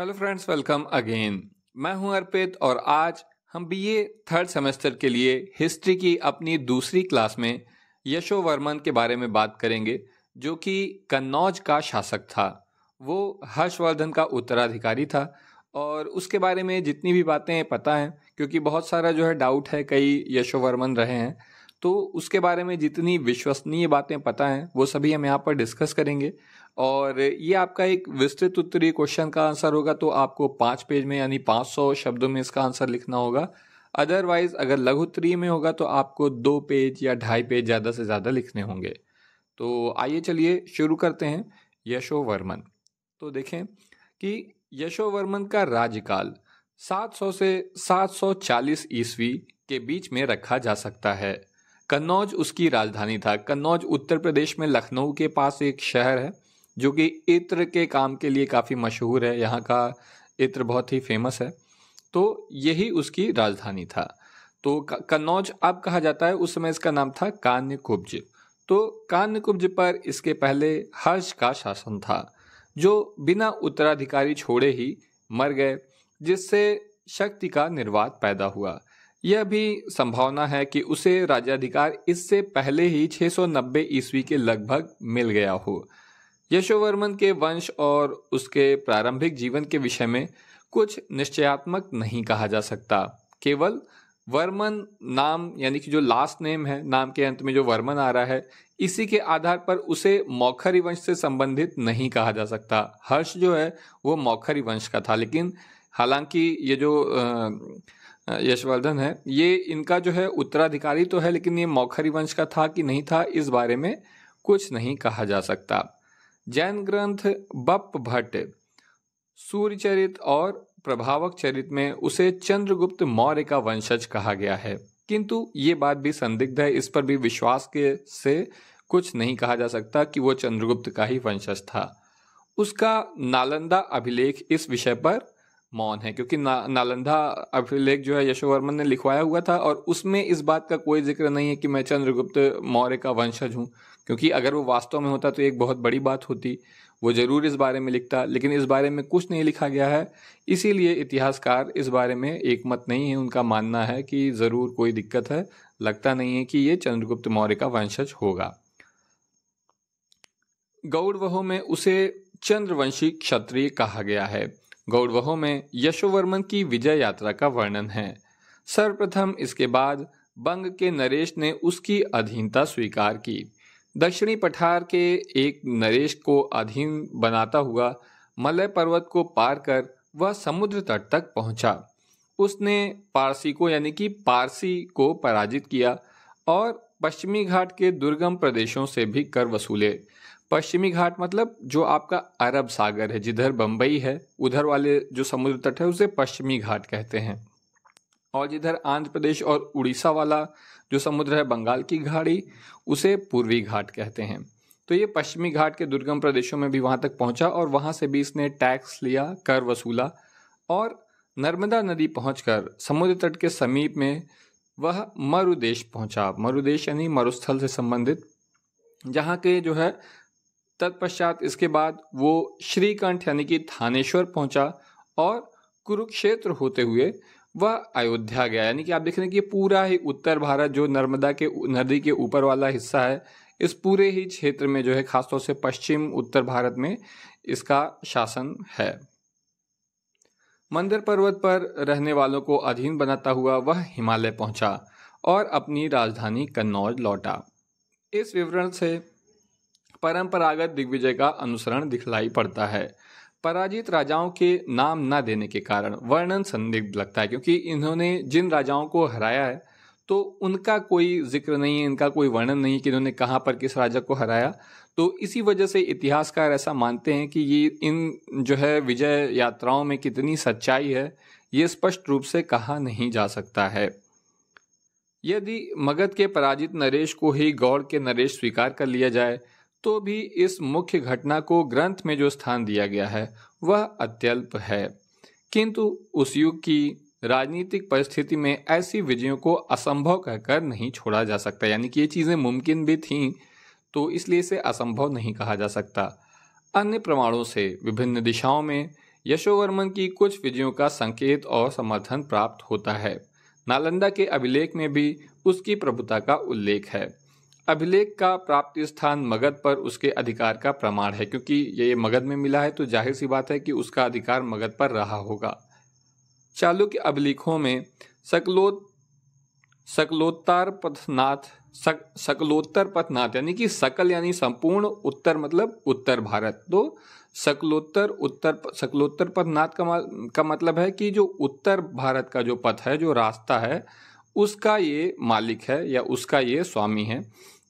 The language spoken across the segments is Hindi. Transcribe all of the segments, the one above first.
हेलो फ्रेंड्स वेलकम अगेन मैं हूं अर्पित और आज हम बीए थर्ड सेमेस्टर के लिए हिस्ट्री की अपनी दूसरी क्लास में यशो वर्मन के बारे में बात करेंगे जो कि कन्नौज का शासक था वो हर्षवर्धन का उत्तराधिकारी था और उसके बारे में जितनी भी बातें पता हैं क्योंकि बहुत सारा जो है डाउट है कई यशोवर्मन रहे हैं तो उसके बारे में जितनी विश्वसनीय बातें पता हैं वो सभी हम यहाँ पर डिस्कस करेंगे और ये आपका एक विस्तृत उत्तरीय क्वेश्चन का आंसर होगा तो आपको पाँच पेज में यानी पाँच सौ शब्दों में इसका आंसर लिखना होगा अदरवाइज अगर लघु उत्तरीय में होगा तो आपको दो पेज या ढाई पेज ज़्यादा से ज़्यादा लिखने होंगे तो आइए चलिए शुरू करते हैं यशोवर्मन तो देखें कि यशोवर्मन का राज्यकाल 700 से 740 ईस्वी के बीच में रखा जा सकता है कन्नौज उसकी राजधानी था कन्नौज उत्तर प्रदेश में लखनऊ के पास एक शहर है जो कि इत्र के काम के लिए काफ़ी मशहूर है यहाँ का इत्र बहुत ही फेमस है तो यही उसकी राजधानी था तो कन्नौज अब कहा जाता है उस समय इसका नाम था कान्यकुब्ज तो कान्यकुब्ज पर इसके पहले हर्ष का शासन था जो बिना उत्तराधिकारी छोड़े ही मर गए जिससे शक्ति का निर्वात पैदा हुआ यह भी संभावना है कि उसे राजाधिकार इससे पहले ही 690 ईस्वी के लगभग मिल गया हो यशोवर्मन के वंश और उसके प्रारंभिक जीवन के विषय में कुछ निश्चयात्मक नहीं कहा जा सकता केवल वर्मन नाम यानी कि जो लास्ट नेम है नाम के अंत में जो वर्मन आ रहा है इसी के आधार पर उसे मौखरी वंश से संबंधित नहीं कहा जा सकता हर्ष जो है वो मौखरी वंश का था लेकिन हालांकि ये जो यशवर्धन है ये इनका जो है उत्तराधिकारी तो है लेकिन ये मौखरी वंश का था कि नहीं था इस बारे में कुछ नहीं कहा जा सकता जैन ग्रंथ बप भट्ट सूर्यचरित और प्रभावक चरित में उसे चंद्रगुप्त मौर्य का वंशज कहा गया है किंतु ये बात भी संदिग्ध है इस पर भी विश्वास के से कुछ नहीं कहा जा सकता कि वो चंद्रगुप्त का ही वंशज था उसका नालंदा अभिलेख इस विषय पर मौन है क्योंकि ना, नालंदा अभिलेख जो है यशोवर्मन ने लिखवाया हुआ था और उसमें इस बात का कोई जिक्र नहीं है कि मैं चंद्रगुप्त मौर्य का वंशज हूँ क्योंकि अगर वो वास्तव में होता तो एक बहुत बड़ी बात होती वो ज़रूर इस बारे में लिखता लेकिन इस बारे में कुछ नहीं लिखा गया है इसीलिए इतिहासकार इस बारे में एक मत नहीं है उनका मानना है कि ज़रूर कोई दिक्कत है लगता नहीं है कि ये चंद्रगुप्त मौर्य का वंशज होगा गौड़वहों में उसे चंद्रवंशी क्षत्रिय कहा गया है गौड़वहों में यशोवर्मन की विजय यात्रा का वर्णन है सर्वप्रथम इसके बाद बंग के नरेश ने उसकी अधीनता स्वीकार की दक्षिणी पठार के एक नरेश को अधीन बनाता हुआ मलय पर्वत को पार कर वह समुद्र तट तक पहुंचा उसने पारसी को यानी कि पारसी को पराजित किया और पश्चिमी घाट के दुर्गम प्रदेशों से भी कर वसूले पश्चिमी घाट मतलब जो आपका अरब सागर है जिधर बम्बई है उधर वाले जो समुद्र तट है उसे पश्चिमी घाट कहते हैं और जिधर आंध्र प्रदेश और उड़ीसा वाला जो समुद्र है बंगाल की घाड़ी उसे पूर्वी घाट कहते हैं तो ये पश्चिमी घाट के दुर्गम प्रदेशों में भी वहाँ तक पहुँचा और वहाँ से भी इसने टैक्स लिया कर वसूला और नर्मदा नदी पहुँच समुद्र तट के समीप में वह मरुदेश पहुँचा मरुदेश यानी मरुस्थल से संबंधित जहाँ के जो है तत्पश्चात इसके बाद वो श्रीकंठ यानी कि थानेश्वर पहुंचा और कुरुक्षेत्र होते हुए वह अयोध्या गया यानी कि आप देख रहे हैं कि पूरा ही उत्तर भारत जो नर्मदा के नदी के ऊपर वाला हिस्सा है इस पूरे ही क्षेत्र में जो है खासतौर से पश्चिम उत्तर भारत में इसका शासन है मंदिर पर्वत पर रहने वालों को अधीन बनाता हुआ वह हिमालय पहुंचा और अपनी राजधानी कन्नौज लौटा इस विवरण से परंपरागत दिग्विजय का अनुसरण दिखलाई पड़ता है पराजित राजाओं के नाम न देने के कारण वर्णन संदिग्ध लगता है क्योंकि इन्होंने जिन राजाओं को हराया है तो उनका कोई जिक्र नहीं है इनका कोई वर्णन नहीं कि इन्होंने कहाँ पर किस राजा को हराया तो इसी वजह से इतिहासकार ऐसा मानते हैं कि ये इन जो है विजय यात्राओं में कितनी सच्चाई है ये स्पष्ट रूप से कहा नहीं जा सकता है यदि मगध के पराजित नरेश को ही गौड़ के नरेश स्वीकार कर लिया जाए तो भी इस मुख्य घटना को ग्रंथ में जो स्थान दिया गया है वह अत्यल्प है किंतु उस युग की राजनीतिक परिस्थिति में ऐसी विजयों को असंभव कहकर नहीं छोड़ा जा सकता यानी कि ये चीज़ें मुमकिन भी थीं तो इसलिए इसे असंभव नहीं कहा जा सकता अन्य प्रमाणों से विभिन्न दिशाओं में यशोवर्मन की कुछ विजयों का संकेत और समर्थन प्राप्त होता है नालंदा के अभिलेख में भी उसकी प्रभुता का उल्लेख है अभिलेख का प्राप्त स्थान मगध पर उसके अधिकार का प्रमाण है क्योंकि ये मगध में मिला है तो जाहिर सी बात है कि उसका अधिकार मगध पर रहा होगा चालुक्य अभिलेखों में सकलोत सकलोत्तर पथनाथ सक सकलोत्तर पथनाथ यानी कि सकल यानी संपूर्ण उत्तर मतलब उत्तर भारत तो सकलोत्तर उत्तर सकलोत्तर पथनाथ का का मतलब है कि जो उत्तर भारत का जो पथ है जो रास्ता है उसका ये मालिक है या उसका ये स्वामी है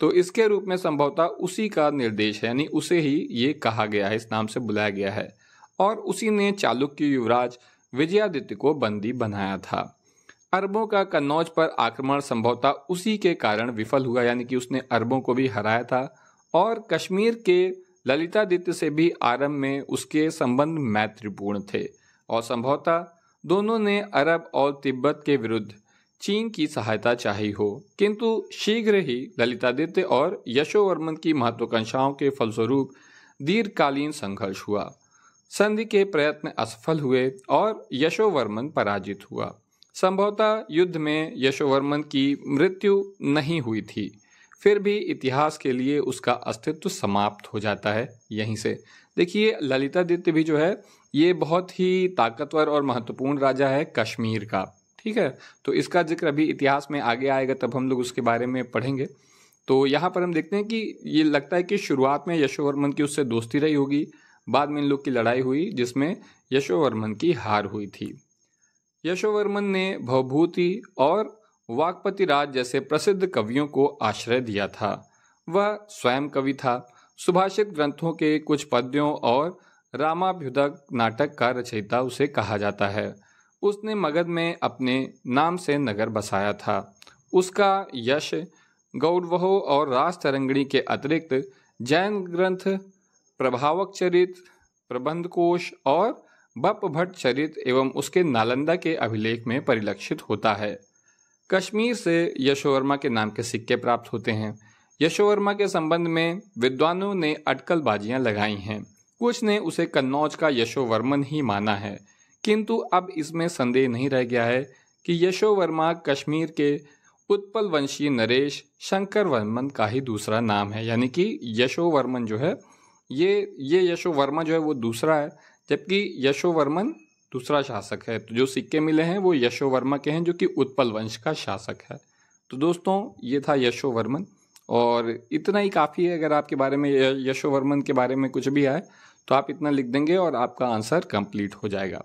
तो इसके रूप में संभवतः उसी का निर्देश है यानी उसे ही ये कहा गया है इस नाम से बुलाया गया है और उसी ने चालुक्य युवराज विजयादित्य को बंदी बनाया था अरबों का कन्नौज पर आक्रमण संभवतः उसी के कारण विफल हुआ यानी कि उसने अरबों को भी हराया था और कश्मीर के ललितादित्य से भी आरंभ में उसके संबंध मैत्रीपूर्ण थे और संभवतः दोनों ने अरब और तिब्बत के विरुद्ध चीन की सहायता चाहिए हो किंतु शीघ्र ही ललितादित्य और यशोवर्मन की महत्वाकांक्षाओं के फलस्वरूप दीर्घकालीन संघर्ष हुआ संधि के प्रयत्न असफल हुए और यशोवर्मन पराजित हुआ संभवतः युद्ध में यशोवर्मन की मृत्यु नहीं हुई थी फिर भी इतिहास के लिए उसका अस्तित्व समाप्त हो जाता है यहीं से देखिए ललितादित्य भी जो है ये बहुत ही ताकतवर और महत्वपूर्ण राजा है कश्मीर का ठीक है तो इसका जिक्र अभी इतिहास में आगे आएगा तब हम लोग उसके बारे में पढ़ेंगे तो यहाँ पर हम देखते हैं कि ये लगता है कि शुरुआत में यशोवर्मन की उससे दोस्ती रही होगी बाद में इन लोग की लड़ाई हुई जिसमें यशोवर्मन की हार हुई थी यशोवर्मन ने भवभूति और वाकपति राज जैसे प्रसिद्ध कवियों को आश्रय दिया था वह स्वयं कवि था सुभाषित ग्रंथों के कुछ पद्यों और रामाभ्युदक नाटक का रचयिता उसे कहा जाता है उसने मगध में अपने नाम से नगर बसाया था उसका यश गौरवहो और राज के अतिरिक्त जैन ग्रंथ प्रभावक चरित प्रबंधकोश और बप भट्ट चरित एवं उसके नालंदा के अभिलेख में परिलक्षित होता है कश्मीर से यशोवर्मा के नाम के सिक्के प्राप्त होते हैं यशोवर्मा के संबंध में विद्वानों ने अटकलबाजियां लगाई हैं कुछ ने उसे कन्नौज का यशोवर्मन ही माना है किंतु अब इसमें संदेह नहीं रह गया है कि यशो वर्मा कश्मीर के उत्पल वंशी नरेश शंकर वर्मन का ही दूसरा नाम है यानी कि यशो वर्मन जो है ये ये यशो वर्मा जो है वो दूसरा है जबकि यशो वर्मन दूसरा शासक है तो जो सिक्के मिले हैं वो यशो वर्मा के हैं जो कि उत्पल वंश का शासक है तो दोस्तों ये था यशो वर्मन और इतना ही काफ़ी है अगर आपके बारे में यशो वर्मन के बारे में कुछ भी आए तो आप इतना लिख देंगे और आपका आंसर कंप्लीट हो जाएगा